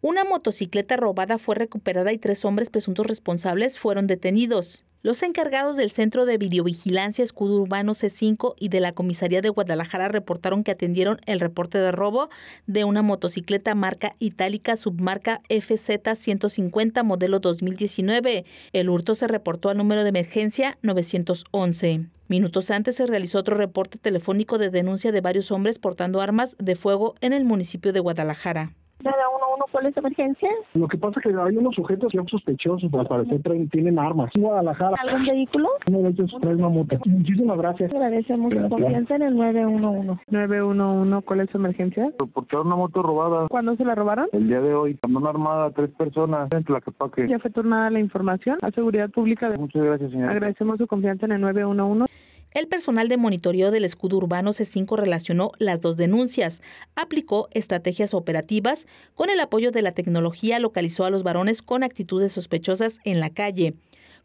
Una motocicleta robada fue recuperada y tres hombres presuntos responsables fueron detenidos. Los encargados del Centro de Videovigilancia Escudo Urbano C5 y de la Comisaría de Guadalajara reportaron que atendieron el reporte de robo de una motocicleta marca itálica submarca FZ150 modelo 2019. El hurto se reportó al número de emergencia 911. Minutos antes se realizó otro reporte telefónico de denuncia de varios hombres portando armas de fuego en el municipio de Guadalajara. ¿Cuál es su emergencia? Lo que pasa es que hay unos sujetos que son sospechosos, al parecer tienen armas. Guadalajara. ¿Algún vehículo? No, de moto. Muchísimas gracias. Agradecemos su confianza en el 911. 911, ¿cuál es su emergencia? Porque era una moto robada. ¿Cuándo se la robaron? El día de hoy. Cuando una armada tres personas en Tlaquepaque. Ya fue turnada la información a Seguridad Pública. Muchas gracias, señora. Agradecemos su confianza en el 911. El personal de monitoreo del escudo urbano C5 relacionó las dos denuncias, aplicó estrategias operativas, con el apoyo de la tecnología localizó a los varones con actitudes sospechosas en la calle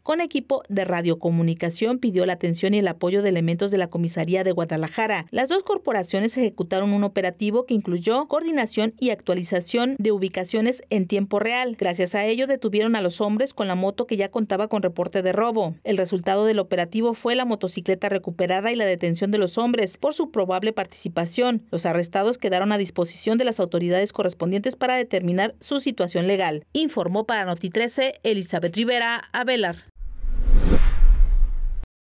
con equipo de radiocomunicación pidió la atención y el apoyo de elementos de la comisaría de Guadalajara. Las dos corporaciones ejecutaron un operativo que incluyó coordinación y actualización de ubicaciones en tiempo real. Gracias a ello detuvieron a los hombres con la moto que ya contaba con reporte de robo. El resultado del operativo fue la motocicleta recuperada y la detención de los hombres por su probable participación. Los arrestados quedaron a disposición de las autoridades correspondientes para determinar su situación legal, informó para Noti 13 Elizabeth Rivera Avelar.